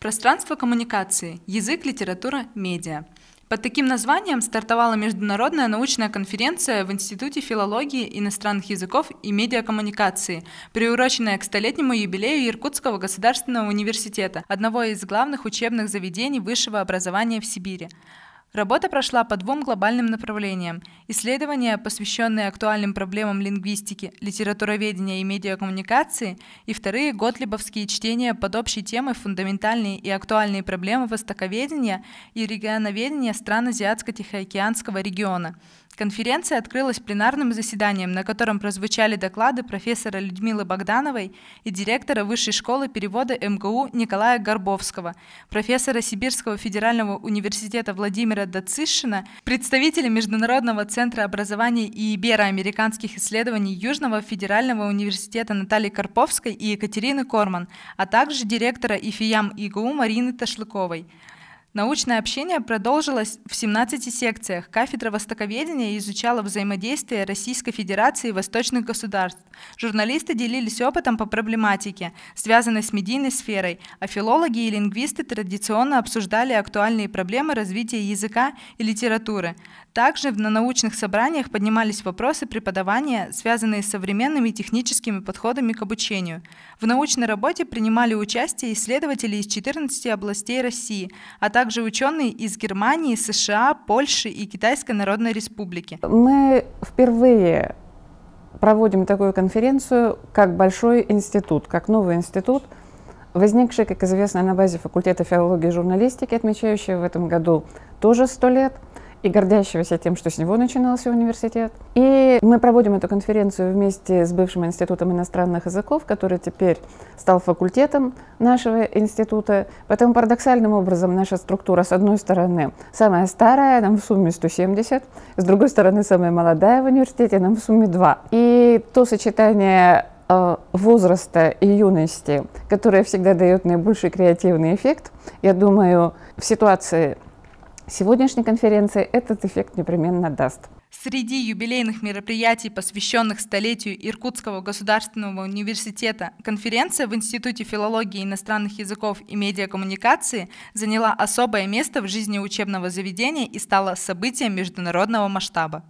Пространство коммуникации. Язык, литература, медиа. Под таким названием стартовала международная научная конференция в Институте филологии иностранных языков и медиакоммуникации, приуроченная к столетнему юбилею Иркутского государственного университета, одного из главных учебных заведений высшего образования в Сибири. Работа прошла по двум глобальным направлениям. Исследования, посвященные актуальным проблемам лингвистики, литературоведения и медиакоммуникации, и вторые готлибовские чтения под общей темой «Фундаментальные и актуальные проблемы востоковедения и регионоведения стран Азиатско-Тихоокеанского региона». Конференция открылась пленарным заседанием, на котором прозвучали доклады профессора Людмилы Богдановой и директора Высшей школы перевода МГУ Николая Горбовского, профессора Сибирского федерального университета Владимира Владимира Дацишина, представители Международного центра образования и Беро-американских исследований Южного федерального университета Натальи Карповской и Екатерины Корман, а также директора ИФИЯМ ИГУ Марины Ташлыковой. Научное общение продолжилось в 17 секциях. Кафедра востоковедения изучала взаимодействие Российской Федерации и восточных государств. Журналисты делились опытом по проблематике, связанной с медийной сферой, а филологи и лингвисты традиционно обсуждали актуальные проблемы развития языка и литературы. Также на научных собраниях поднимались вопросы преподавания, связанные с современными техническими подходами к обучению. В научной работе принимали участие исследователи из 14 областей России, а также также ученые из Германии, США, Польши и Китайской Народной Республики. Мы впервые проводим такую конференцию как большой институт, как новый институт, возникший, как известно, на базе факультета филологии и журналистики, отмечающий в этом году тоже сто лет – и гордящегося тем, что с него начинался университет. И мы проводим эту конференцию вместе с бывшим институтом иностранных языков, который теперь стал факультетом нашего института. Поэтому парадоксальным образом наша структура, с одной стороны, самая старая, нам в сумме 170, с другой стороны, самая молодая в университете, нам в сумме 2. И то сочетание э, возраста и юности, которая всегда дает наибольший креативный эффект, я думаю, в ситуации Сегодняшняя конференция этот эффект непременно даст. Среди юбилейных мероприятий, посвященных столетию Иркутского государственного университета, конференция в Институте филологии иностранных языков и медиакоммуникации заняла особое место в жизни учебного заведения и стала событием международного масштаба.